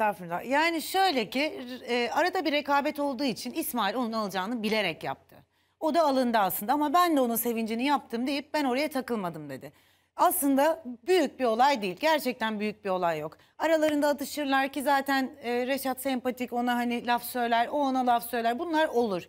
Estağfurullah. Yani şöyle ki e, arada bir rekabet olduğu için İsmail onun alacağını bilerek yaptı. O da alındı aslında ama ben de onun sevincini yaptım deyip ben oraya takılmadım dedi. Aslında büyük bir olay değil. Gerçekten büyük bir olay yok. Aralarında atışırlar ki zaten e, Reşat sempatik ona hani laf söyler, o ona laf söyler. Bunlar olur.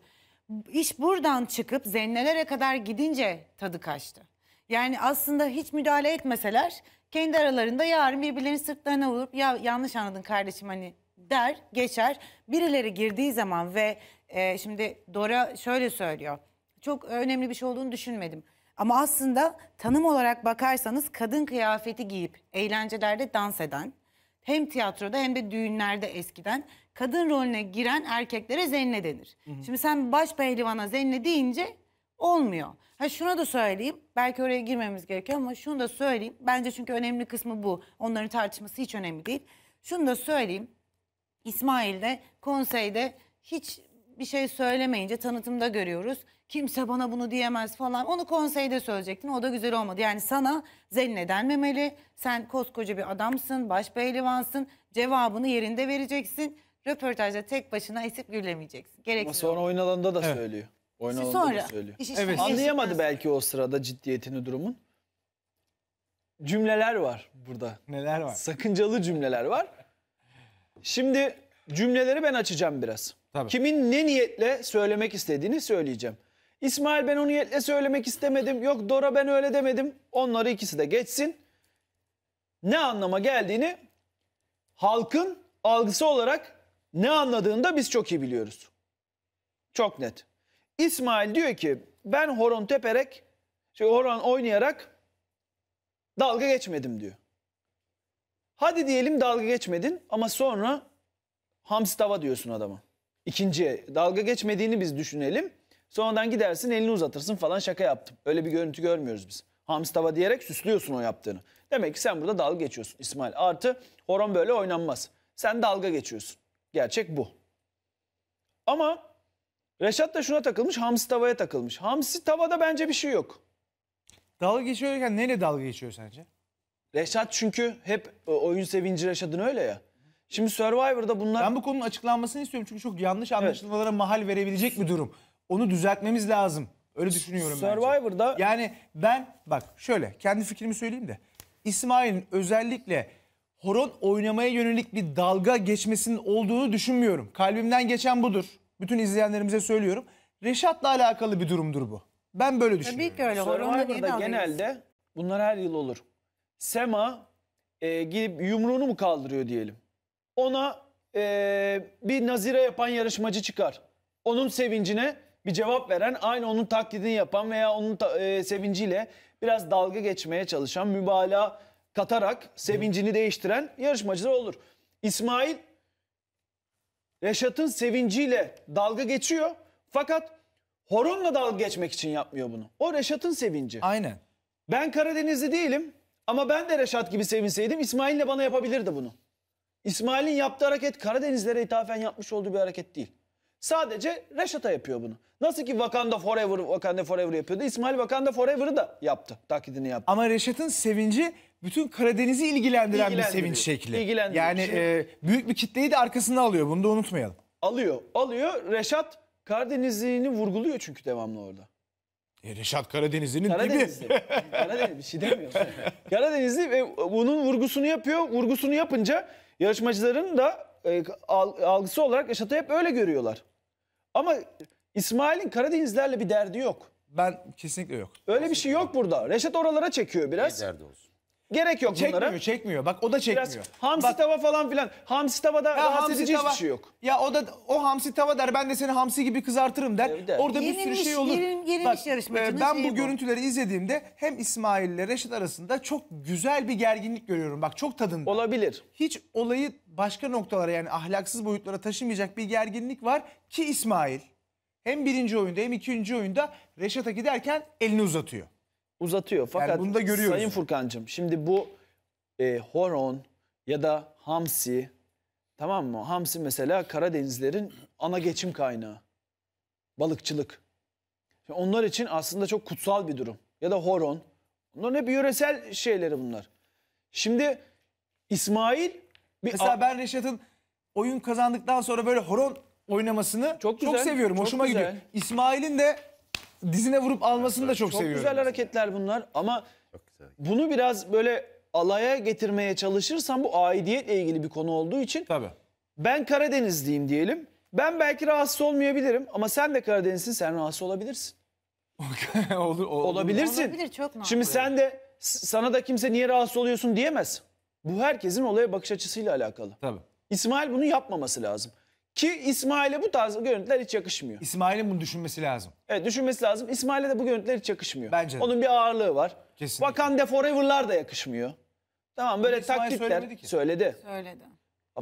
İş buradan çıkıp zennelere kadar gidince tadı kaçtı. Yani aslında hiç müdahale etmeseler kendi aralarında yarın birbirlerinin sırtlarına vurup ya yanlış anladın kardeşim hani der geçer. Birileri girdiği zaman ve e, şimdi Dora şöyle söylüyor. Çok önemli bir şey olduğunu düşünmedim. Ama aslında tanım olarak bakarsanız kadın kıyafeti giyip eğlencelerde dans eden hem tiyatroda hem de düğünlerde eskiden kadın rolüne giren erkeklere zenne denir. Hı hı. Şimdi sen baş pehlivana zenne deyince olmuyor. Ha şuna da söyleyeyim. Belki oraya girmemiz gerekiyor ama şunu da söyleyeyim. Bence çünkü önemli kısmı bu. Onların tartışması hiç önemli değil. Şunu da söyleyeyim. İsmail de, konseyde hiç bir şey söylemeyince tanıtımda görüyoruz. Kimse bana bunu diyemez falan. Onu konseyde söyleyecektin. O da güzel olmadı. Yani sana zeline denmemeli. Sen koskoca bir adamsın, baş pehlivansın. Cevabını yerinde vereceksin. Röportajda tek başına esip gürlemeyeceksin. Gerekli Ama sonra oyun alanında da evet. söylüyor. Oynanıldığını Sonra söylüyor. iş Evet. geçtikten Anlayamadı belki o sırada ciddiyetini durumun. Cümleler var burada. Neler var? Sakıncalı cümleler var. Şimdi cümleleri ben açacağım biraz. Tabii. Kimin ne niyetle söylemek istediğini söyleyeceğim. İsmail ben o niyetle söylemek istemedim. Yok Dora ben öyle demedim. Onları ikisi de geçsin. Ne anlama geldiğini halkın algısı olarak ne anladığını da biz çok iyi biliyoruz. Çok net. İsmail diyor ki ben horon teperek, şey horon oynayarak dalga geçmedim diyor. Hadi diyelim dalga geçmedin ama sonra hamsi tava diyorsun adama. İkinci dalga geçmediğini biz düşünelim. Sonradan gidersin elini uzatırsın falan şaka yaptım. Öyle bir görüntü görmüyoruz biz. Hamsi tava diyerek süslüyorsun o yaptığını. Demek ki sen burada dalga geçiyorsun İsmail. Artı horon böyle oynanmaz. Sen dalga geçiyorsun. Gerçek bu. Ama Reşat da şuna takılmış, hamsi tavaya takılmış. Hamsi tavada bence bir şey yok. Dalga geçiyorken neyle dalga geçiyor sence? Reşat çünkü hep e, oyun sevinci Reşat'ın öyle ya. Şimdi Survivor'da bunlar... Ben bu konunun açıklanmasını istiyorum çünkü çok yanlış anlaşılmalara evet. mahal verebilecek bir durum. Onu düzeltmemiz lazım. Öyle düşünüyorum Survivor'da... Bence. Yani ben bak şöyle kendi fikrimi söyleyeyim de. İsmail'in özellikle horon oynamaya yönelik bir dalga geçmesinin olduğunu düşünmüyorum. Kalbimden geçen budur. Bütün izleyenlerimize söylüyorum. Reşat'la alakalı bir durumdur bu. Ben böyle düşünüyorum. Tabii ki öyle olur. Onu Survivor'da genelde bunlar her yıl olur. Sema e, gidip yumruğunu mu kaldırıyor diyelim. Ona e, bir nazira yapan yarışmacı çıkar. Onun sevincine bir cevap veren, aynı onun taklidini yapan veya onun ta- e, sevinciyle biraz dalga geçmeye çalışan, mübalağa katarak sevincini değiştiren yarışmacılar olur. İsmail Reşat'ın sevinciyle dalga geçiyor. Fakat horonla dalga geçmek için yapmıyor bunu. O Reşat'ın sevinci. Aynen. Ben Karadenizli değilim ama ben de Reşat gibi sevinseydim İsmail'le bana yapabilirdi bunu. İsmail'in yaptığı hareket Karadenizlere ithafen yapmış olduğu bir hareket değil. Sadece Reşat'a yapıyor bunu. Nasıl ki Wakanda Forever, Wakanda Forever yapıyordu. İsmail Wakanda Forever'ı da yaptı. Taklidini yaptı. Ama Reşat'ın sevinci bütün Karadeniz'i ilgilendiren bir sevinç şekli. Yani e, büyük bir kitleyi de arkasına alıyor. Bunu da unutmayalım. Alıyor, alıyor. Reşat Karadenizliğini vurguluyor çünkü devamlı orada. E, Reşat Karadenizli'nin dibi. Karadenizli. bir şey demiyorum. Karadenizli ve bunun vurgusunu yapıyor. Vurgusunu yapınca yarışmacıların da e, algısı olarak Reşat'ı hep öyle görüyorlar. Ama İsmail'in Karadenizlerle bir derdi yok. Ben kesinlikle yok. Öyle bir şey yok burada. Reşat oralara çekiyor biraz. Ne derdi olsun. Gerek yok Çekmiyor, bunlara. çekmiyor. Bak o da Biraz çekmiyor. hamsi Bak, tava falan filan. Hamsi tavada hamsi tava, hiçbir şey yok. Ya o da o hamsi tava der. Ben de seni hamsi gibi kızartırım der. Tabii de. Orada bir Yenilmiş, sürü şey olur. yenil- yenilmiş yarışmacının e, ben bu, bu. görüntüleri izlediğimde hem İsmail ile Reşit arasında çok güzel bir gerginlik görüyorum. Bak çok tadında. Olabilir. Hiç olayı başka noktalara yani ahlaksız boyutlara taşımayacak bir gerginlik var ki İsmail hem birinci oyunda hem ikinci oyunda Reşat'a giderken elini uzatıyor uzatıyor. Fakat yani bunu da görüyoruz. Sayın Furkan'cığım şimdi bu e, Horon ya da Hamsi tamam mı? Hamsi mesela Karadenizlerin ana geçim kaynağı. Balıkçılık. Şimdi onlar için aslında çok kutsal bir durum. Ya da Horon. Bunların hep yöresel şeyleri bunlar. Şimdi İsmail... Bir mesela ben Reşat'ın oyun kazandıktan sonra böyle horon oynamasını çok, güzel, çok seviyorum. Çok Hoşuma güzel. gidiyor. İsmail'in de dizine vurup almasını da çok, çok seviyorum. Çok güzel hareketler bunlar ama bunu biraz böyle alaya getirmeye çalışırsan bu aidiyetle ilgili bir konu olduğu için. Tabii. Ben Karadenizliyim diyelim. Ben belki rahatsız olmayabilirim ama sen de Karadeniz'sin sen rahatsız olabilirsin. olur, olur, olabilirsin. Olabilir çok normal. Şimdi sen de sana da kimse niye rahatsız oluyorsun diyemez. Bu herkesin olaya bakış açısıyla alakalı. Tabii. İsmail bunu yapmaması lazım. Ki İsmail'e bu tarz görüntüler hiç yakışmıyor. İsmail'in bunu düşünmesi lazım. Evet düşünmesi lazım. İsmail'e de bu görüntüler hiç yakışmıyor. Bence de. Onun bir ağırlığı var. Kesinlikle. Wakanda Forever'lar da yakışmıyor. Tamam böyle İsmail taklitler. söylemedi ki. Söyledi. Söyledi.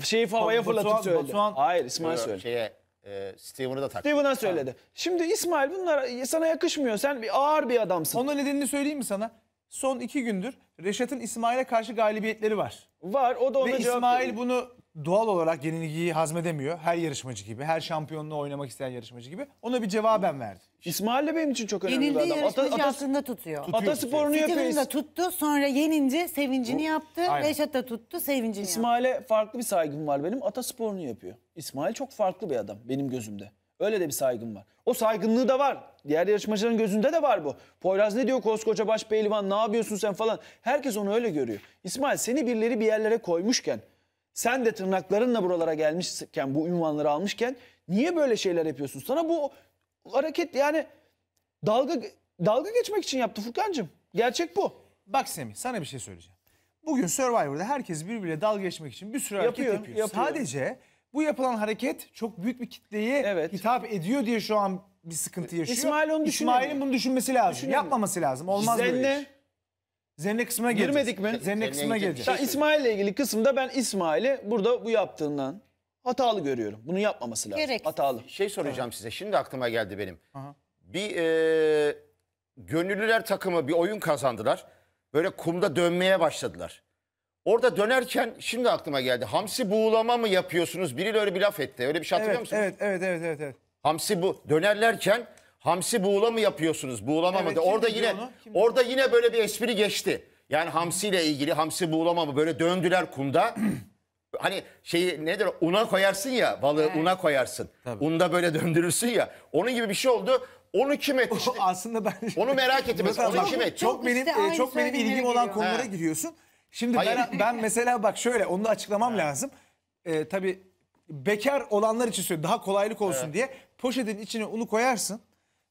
Şeyi havaya Batuhan- fırlatıp söyledi. Batuhan- Hayır İsmail söyledi. Şeye, e, Steven'ı da taktı. Steven'a söyledi. Şimdi İsmail bunlar sana yakışmıyor. Sen bir ağır bir adamsın. Onun nedenini söyleyeyim mi sana? Son iki gündür Reşat'ın İsmail'e karşı galibiyetleri var. Var o da ona Ve cevap İsmail veriyor. bunu doğal olarak yenilgiyi hazmedemiyor. Her yarışmacı gibi, her şampiyonluğu oynamak isteyen yarışmacı gibi. Ona bir cevaben verdi. İsmail de benim için çok önemli Yenildiği bir adam. yarışmacı Ata, aklında tutuyor. tutuyor Atasporunu yapıyor. da tuttu, sonra yenince sevincini yaptı. Aynen. Reşat da tuttu, sevincini İsmail'e farklı bir saygım var benim. Atasporunu yapıyor. İsmail çok farklı bir adam benim gözümde. Öyle de bir saygım var. O saygınlığı da var. Diğer yarışmacıların gözünde de var bu. Poyraz ne diyor koskoca baş pehlivan ne yapıyorsun sen falan. Herkes onu öyle görüyor. İsmail seni birileri bir yerlere koymuşken sen de tırnaklarınla buralara gelmişken bu ünvanları almışken niye böyle şeyler yapıyorsun? Sana bu hareket yani dalga dalga geçmek için yaptı Furkancığım. Gerçek bu. Bak Semih sana bir şey söyleyeceğim. Bugün Survivor'da herkes birbiriyle dalga geçmek için bir sürü hareket Yapıyor, Sadece bu yapılan hareket çok büyük bir kitleye Evet. hitap ediyor diye şu an bir sıkıntı yaşıyor. İsmail onu İsmail'in bunu düşünmesi lazım. Yapmaması lazım. Olmaz böyle iş. Zenne kısmına geleceğiz. Girmedik mi? Zenne kısmına geleceğiz. Şey İsmail ile ilgili kısımda ben İsmail'i burada bu yaptığından hatalı görüyorum. Bunu yapmaması lazım. Gereksiz. Hatalı. Şey soracağım size. Şimdi aklıma geldi benim. Aha. Bir e, gönüllüler takımı bir oyun kazandılar. Böyle kumda dönmeye başladılar. Orada dönerken şimdi aklıma geldi. Hamsi buğulama mı yapıyorsunuz? Biriyle öyle bir laf etti. Öyle bir şey hatırlıyor Evet, musunuz? evet, evet, evet, evet. Hamsi bu dönerlerken Hamsi buğula mı yapıyorsunuz? Buğulama mı? Orada yine orada yine böyle bir espri geçti. Yani Hamsi ile ilgili Hamsi buğulama mı böyle döndüler kumda. hani şeyi nedir una koyarsın ya balığı evet. una koyarsın. Tabii. Unda böyle döndürürsün ya. Onun gibi bir şey oldu. Onu kim etti? İşte, Aslında ben onu merak ettim. Mesela, onu kim etti? Çok, çok benim işte e, çok benim ilgim giriyor. olan konulara ha. giriyorsun. Şimdi Hayır. ben ben mesela bak şöyle onu da açıklamam ha. lazım. Ee, tabii bekar olanlar için söylüyorum daha kolaylık olsun ha. diye poşetin içine unu koyarsın.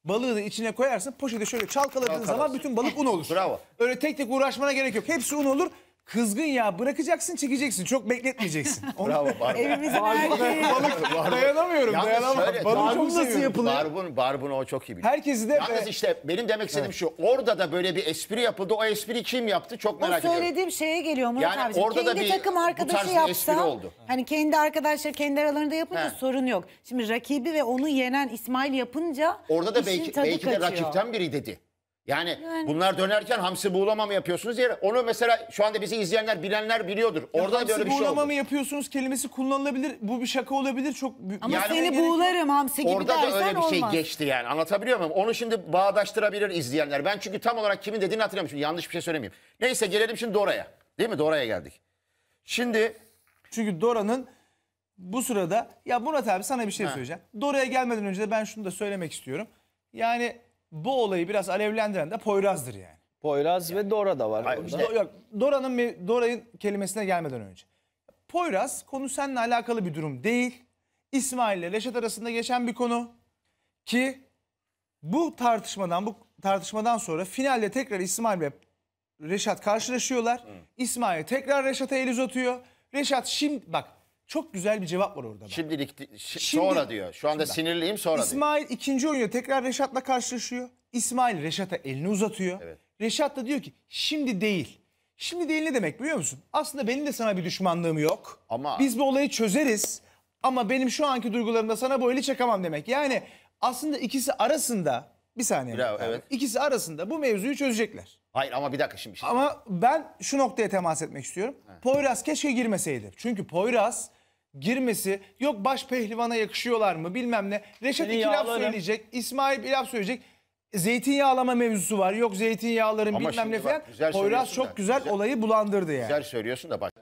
Balığı da içine koyarsın. poşete şöyle çalkaladığın Çalkalasın. zaman bütün balık un olur. Bravo. Öyle tek tek uğraşmana gerek yok. Hepsi un olur. Kızgın ya bırakacaksın çekeceksin. Çok bekletmeyeceksin. Bravo barbun. Evimizin erkeği. Balık, dayanamıyorum Yalnız dayanamam. Balık çok nasıl yapılıyor? Barbun, barbun o çok iyi biliyor. Herkesi de... Yalnız be... işte benim demek istediğim evet. şu. Orada da böyle bir espri yapıldı. O espri kim yaptı çok merak ediyorum. O söylediğim şeye geliyor Murat yani abicim. Orada kendi da bir, takım arkadaşı yapsa. oldu. Hani kendi arkadaşlar kendi aralarında yapınca He. sorun yok. Şimdi rakibi ve onu yenen İsmail yapınca Orada da belki, belki de rakipten biri dedi. Yani, yani bunlar dönerken hamsi buğulama mı yapıyorsunuz diye onu mesela şu anda bizi izleyenler bilenler biliyordur. Orada böyle bir şey oldu. mı yapıyorsunuz kelimesi kullanılabilir. Bu bir şaka olabilir. Çok Ama yani seni buğularım hamsi gibi Orada dersen da öyle bir şey geçti yani. Anlatabiliyor muyum? Onu şimdi bağdaştırabilir izleyenler. Ben çünkü tam olarak kimin dediğini hatırlamıyorum. Şimdi yanlış bir şey söylemeyeyim. Neyse gelelim şimdi Dora'ya. Değil mi? Dora'ya geldik. Şimdi çünkü Dora'nın bu sırada ya Murat abi sana bir şey ha. söyleyeceğim. Dora'ya gelmeden önce de ben şunu da söylemek istiyorum. Yani bu olayı biraz alevlendiren de Poyraz'dır yani. Poyraz ve Dora da var Hayır, yok, Dora'nın Dora'nın kelimesine gelmeden önce. Poyraz konu seninle alakalı bir durum değil. İsmail ile Reşat arasında geçen bir konu ki bu tartışmadan bu tartışmadan sonra finalde tekrar İsmail ve Reşat karşılaşıyorlar. İsmail tekrar Reşat'a el uzatıyor. Reşat şimdi bak çok güzel bir cevap var orada. Bak. Şimdilik şi, Şimdi, sonra diyor. Şu anda şimdiden. sinirliyim sonra İsmail diyor. ikinci oynuyor. Tekrar Reşat'la karşılaşıyor. İsmail Reşat'a elini uzatıyor. Evet. Reşat da diyor ki şimdi değil. Şimdi değil ne demek biliyor musun? Aslında benim de sana bir düşmanlığım yok. Ama biz bu olayı çözeriz. Ama benim şu anki duygularımda sana bu eli çakamam demek. Yani aslında ikisi arasında bir saniye. Bravo, evet. İkisi arasında bu mevzuyu çözecekler. Hayır ama bir dakika şimdi. ama ben şu noktaya temas etmek istiyorum. He. Poyraz keşke girmeseydi. Çünkü Poyraz girmesi yok baş pehlivana yakışıyorlar mı bilmem ne. Reşat Senin iki laf söyleyecek. İsmail bir laf söyleyecek. Zeytinyağlama mevzusu var. Yok zeytinyağların Ama bilmem ne bak, falan. Poyraz çok güzel, güzel- olayı bulandırdı yani. Güzel söylüyorsun da bak